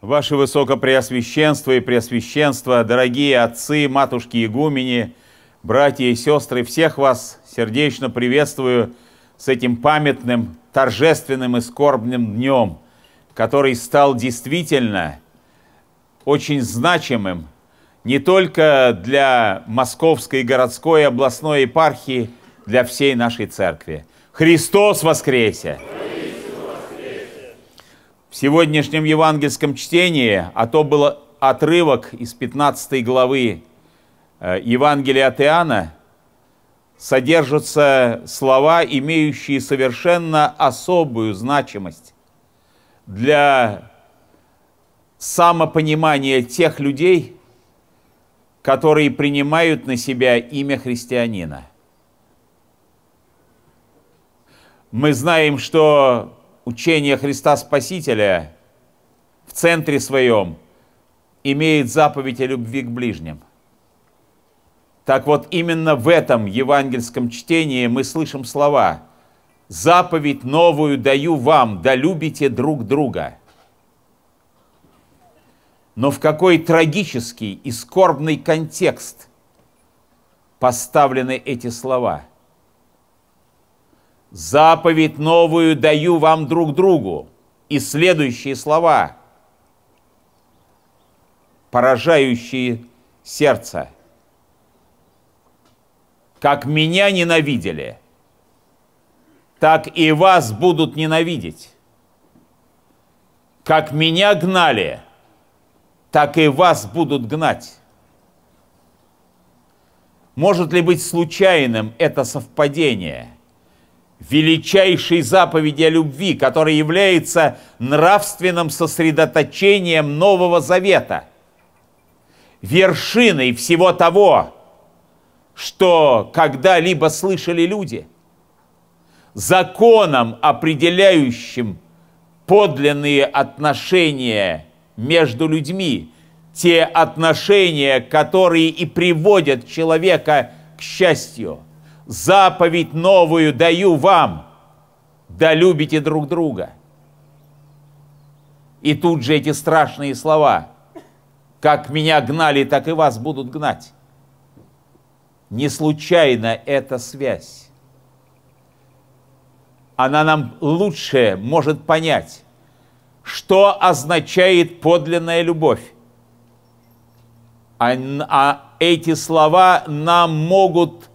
Ваше Высокопреосвященство и Преосвященство, дорогие отцы, матушки игумени, братья и сестры, всех вас сердечно приветствую с этим памятным, торжественным и скорбным днем, который стал действительно очень значимым не только для Московской городской областной епархии, для всей нашей церкви. Христос воскресе! В сегодняшнем евангельском чтении, а то был отрывок из 15 главы э, Евангелия от Иоанна, содержатся слова, имеющие совершенно особую значимость для самопонимания тех людей, которые принимают на себя имя христианина. Мы знаем, что учение Христа Спасителя в центре своем имеет заповедь о любви к ближним. Так вот, именно в этом евангельском чтении мы слышим слова «Заповедь новую даю вам, да любите друг друга». Но в какой трагический и скорбный контекст поставлены эти слова – заповедь новую даю вам друг другу. И следующие слова, поражающие сердце. Как меня ненавидели, так и вас будут ненавидеть. Как меня гнали, так и вас будут гнать. Может ли быть случайным это совпадение – величайшей заповеди о любви, которая является нравственным сосредоточением Нового Завета, вершиной всего того, что когда-либо слышали люди, законом, определяющим подлинные отношения между людьми, те отношения, которые и приводят человека к счастью – заповедь новую даю вам, да любите друг друга. И тут же эти страшные слова, как меня гнали, так и вас будут гнать. Не случайно эта связь. Она нам лучше может понять, что означает подлинная любовь. А, а эти слова нам могут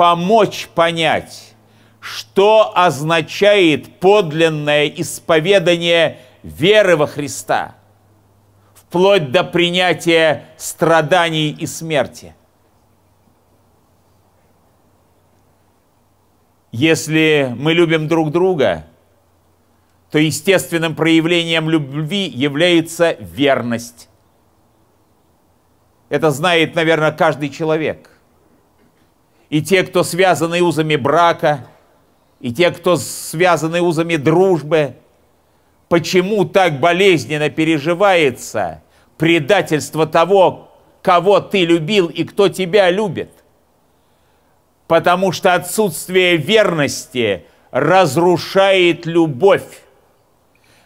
помочь понять, что означает подлинное исповедание веры во Христа, вплоть до принятия страданий и смерти. Если мы любим друг друга, то естественным проявлением любви является верность. Это знает, наверное, каждый человек – и те, кто связаны узами брака, и те, кто связаны узами дружбы. Почему так болезненно переживается предательство того, кого ты любил и кто тебя любит? Потому что отсутствие верности разрушает любовь,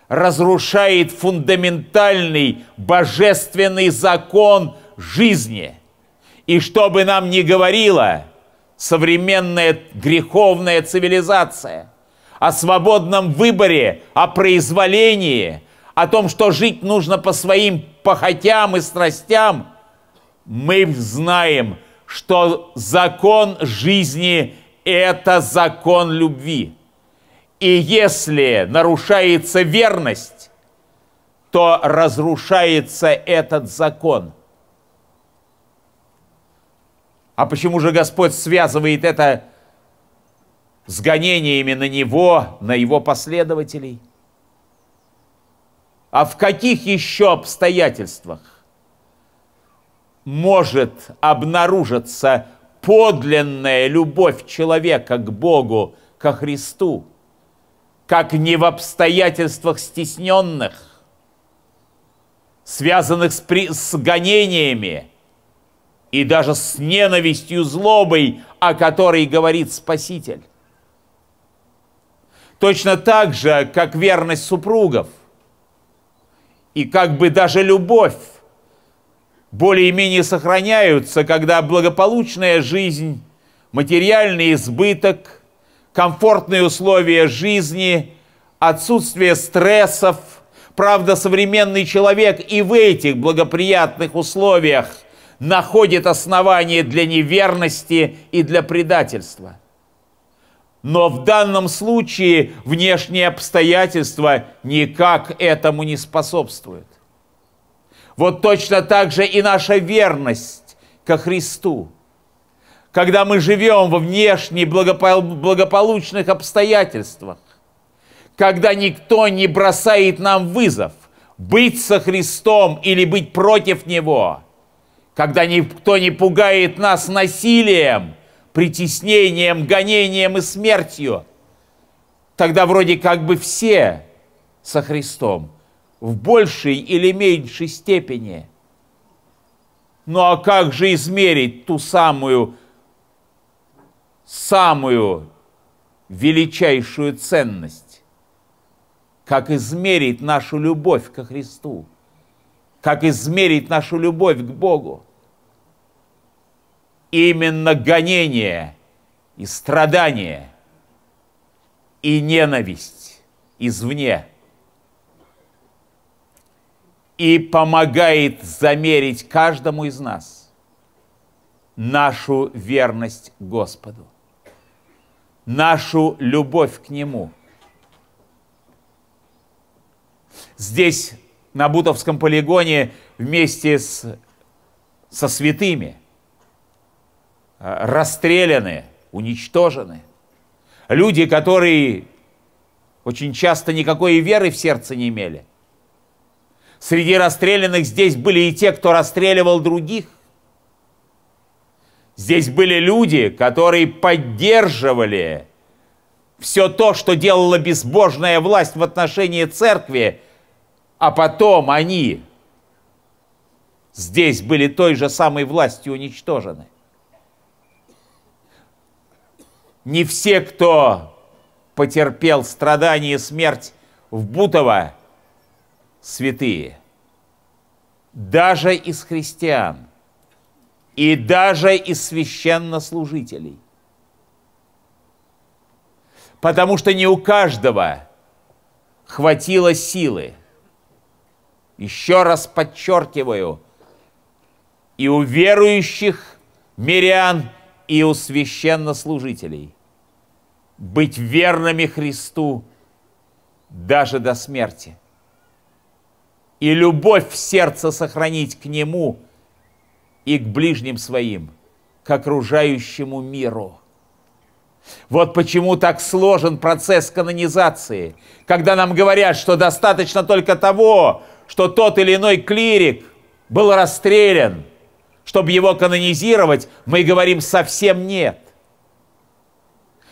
разрушает фундаментальный божественный закон жизни. И что бы нам ни говорило – современная греховная цивилизация, о свободном выборе, о произволении, о том, что жить нужно по своим похотям и страстям, мы знаем, что закон жизни – это закон любви. И если нарушается верность, то разрушается этот закон – а почему же Господь связывает это с гонениями на Него, на Его последователей? А в каких еще обстоятельствах может обнаружиться подлинная любовь человека к Богу, ко Христу, как не в обстоятельствах стесненных, связанных с, при... с гонениями, и даже с ненавистью, злобой, о которой говорит Спаситель. Точно так же, как верность супругов и как бы даже любовь более-менее сохраняются, когда благополучная жизнь, материальный избыток, комфортные условия жизни, отсутствие стрессов. Правда, современный человек и в этих благоприятных условиях – находит основание для неверности и для предательства. Но в данном случае внешние обстоятельства никак этому не способствуют. Вот точно так же и наша верность ко Христу. Когда мы живем во внешне благополучных обстоятельствах, когда никто не бросает нам вызов, быть со Христом или быть против Него – когда никто не пугает нас насилием, притеснением, гонением и смертью, тогда вроде как бы все со Христом в большей или меньшей степени. Ну а как же измерить ту самую, самую величайшую ценность? Как измерить нашу любовь ко Христу? как измерить нашу любовь к Богу. Именно гонение и страдание и ненависть извне и помогает замерить каждому из нас нашу верность Господу, нашу любовь к Нему – Здесь на Бутовском полигоне вместе с, со святыми а, расстреляны, уничтожены. Люди, которые очень часто никакой веры в сердце не имели. Среди расстрелянных здесь были и те, кто расстреливал других. Здесь были люди, которые поддерживали все то, что делала безбожная власть в отношении церкви а потом они здесь были той же самой властью уничтожены. Не все, кто потерпел страдания и смерть в Бутово, святые. Даже из христиан и даже из священнослужителей. Потому что не у каждого хватило силы – еще раз подчеркиваю, и у верующих мирян, и у священнослужителей. Быть верными Христу даже до смерти. И любовь в сердце сохранить к Нему и к ближним своим, к окружающему миру. Вот почему так сложен процесс канонизации, когда нам говорят, что достаточно только того, что тот или иной клирик был расстрелян, чтобы его канонизировать, мы говорим совсем нет.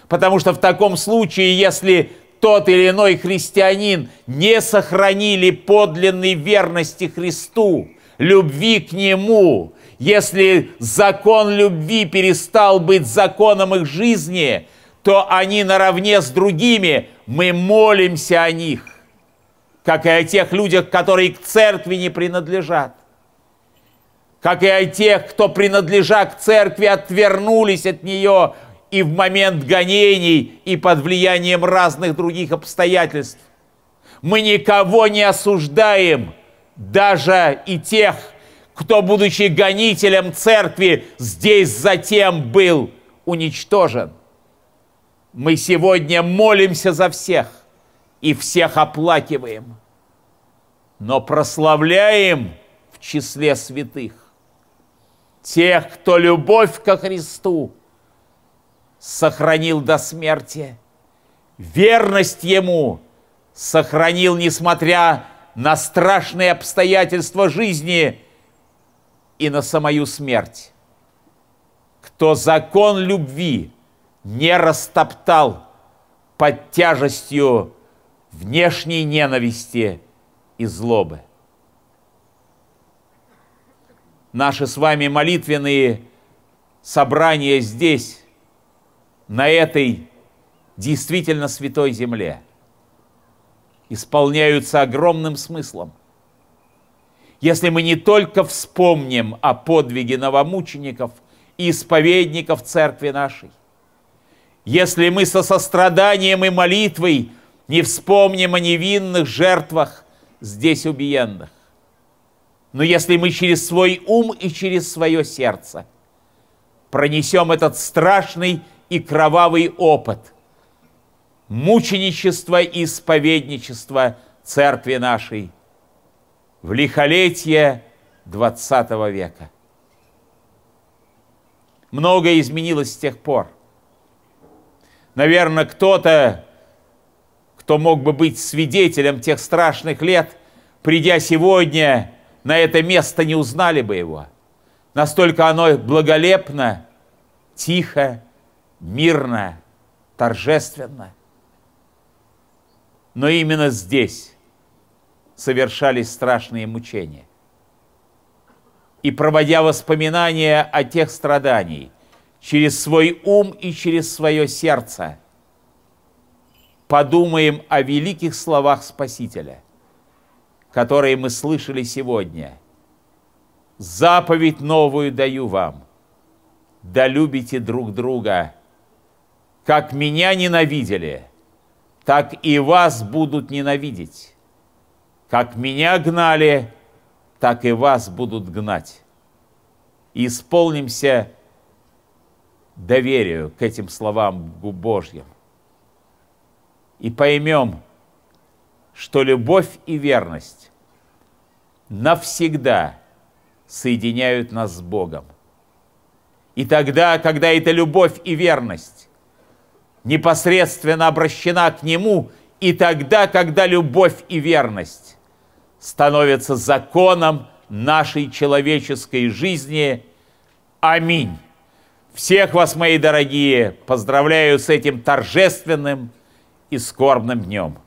Потому что в таком случае, если тот или иной христианин не сохранили подлинной верности Христу, любви к Нему, если закон любви перестал быть законом их жизни, то они наравне с другими, мы молимся о них как и о тех людях, которые к церкви не принадлежат, как и о тех, кто, принадлежа к церкви, отвернулись от нее и в момент гонений, и под влиянием разных других обстоятельств. Мы никого не осуждаем, даже и тех, кто, будучи гонителем церкви, здесь затем был уничтожен. Мы сегодня молимся за всех, и всех оплакиваем, но прославляем в числе святых тех, кто любовь ко Христу сохранил до смерти, верность Ему сохранил, несмотря на страшные обстоятельства жизни и на самую смерть. Кто закон любви не растоптал под тяжестью внешней ненависти и злобы. Наши с вами молитвенные собрания здесь, на этой действительно святой земле, исполняются огромным смыслом. Если мы не только вспомним о подвиге новомучеников и исповедников церкви нашей, если мы со состраданием и молитвой – не вспомним о невинных жертвах здесь убиенных. Но если мы через свой ум и через свое сердце пронесем этот страшный и кровавый опыт мученичества и исповедничества церкви нашей в лихолетие XX века. Многое изменилось с тех пор. Наверное, кто-то кто мог бы быть свидетелем тех страшных лет, придя сегодня на это место, не узнали бы его. Настолько оно благолепно, тихо, мирно, торжественно. Но именно здесь совершались страшные мучения. И проводя воспоминания о тех страданиях через свой ум и через свое сердце – подумаем о великих словах Спасителя, которые мы слышали сегодня. «Заповедь новую даю вам. Да любите друг друга, как меня ненавидели, так и вас будут ненавидеть. Как меня гнали, так и вас будут гнать. Исполнимся доверию к этим словам Божьим – и поймем, что любовь и верность навсегда соединяют нас с Богом. И тогда, когда эта любовь и верность непосредственно обращена к Нему, и тогда, когда любовь и верность становятся законом нашей человеческой жизни. Аминь. Всех вас, мои дорогие, поздравляю с этим торжественным и скорбным днем.